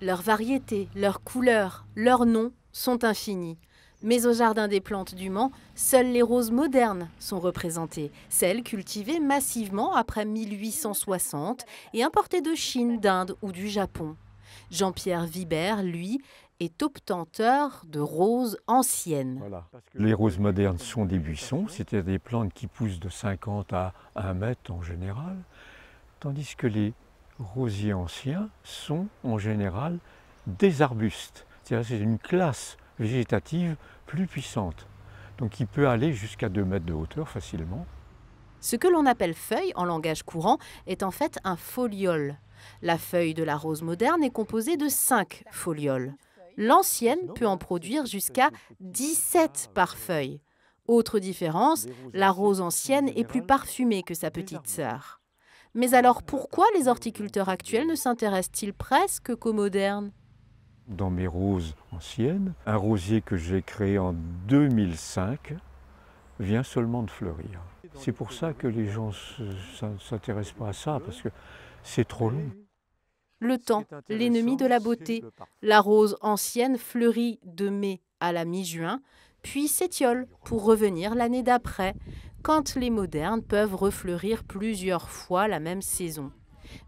leur variétés, leurs couleurs, leurs noms sont infinis. Mais au Jardin des plantes du Mans, seules les roses modernes sont représentées, celles cultivées massivement après 1860 et importées de Chine, d'Inde ou du Japon. Jean-Pierre Vibert, lui, est obtenteur de roses anciennes. Les roses modernes sont des buissons, cest des plantes qui poussent de 50 à 1 mètre en général, tandis que les rosiers anciens sont en général des arbustes. C'est une classe végétative plus puissante, donc qui peut aller jusqu'à 2 mètres de hauteur facilement. Ce que l'on appelle feuille en langage courant est en fait un foliole. La feuille de la rose moderne est composée de 5 folioles. L'ancienne peut en produire jusqu'à 17 par feuille. Autre différence, la rose ancienne est plus parfumée que sa petite sœur. Mais alors pourquoi les horticulteurs actuels ne s'intéressent-ils presque qu'aux modernes Dans mes roses anciennes, un rosier que j'ai créé en 2005 vient seulement de fleurir. C'est pour ça que les gens ne s'intéressent pas à ça, parce que c'est trop long. Le temps, l'ennemi de la beauté. La rose ancienne fleurit de mai à la mi-juin, puis s'étiole pour revenir l'année d'après quand les modernes peuvent refleurir plusieurs fois la même saison.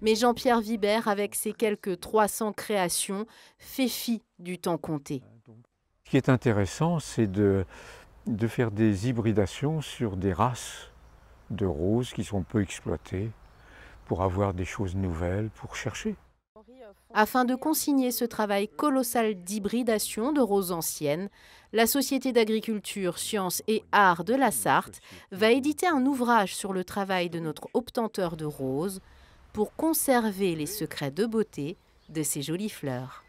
Mais Jean-Pierre Vibert, avec ses quelques 300 créations, fait fi du temps compté. Ce qui est intéressant, c'est de, de faire des hybridations sur des races de roses qui sont peu exploitées pour avoir des choses nouvelles, pour chercher. Afin de consigner ce travail colossal d'hybridation de roses anciennes, la Société d'agriculture, sciences et arts de la Sarthe va éditer un ouvrage sur le travail de notre obtenteur de roses pour conserver les secrets de beauté de ces jolies fleurs.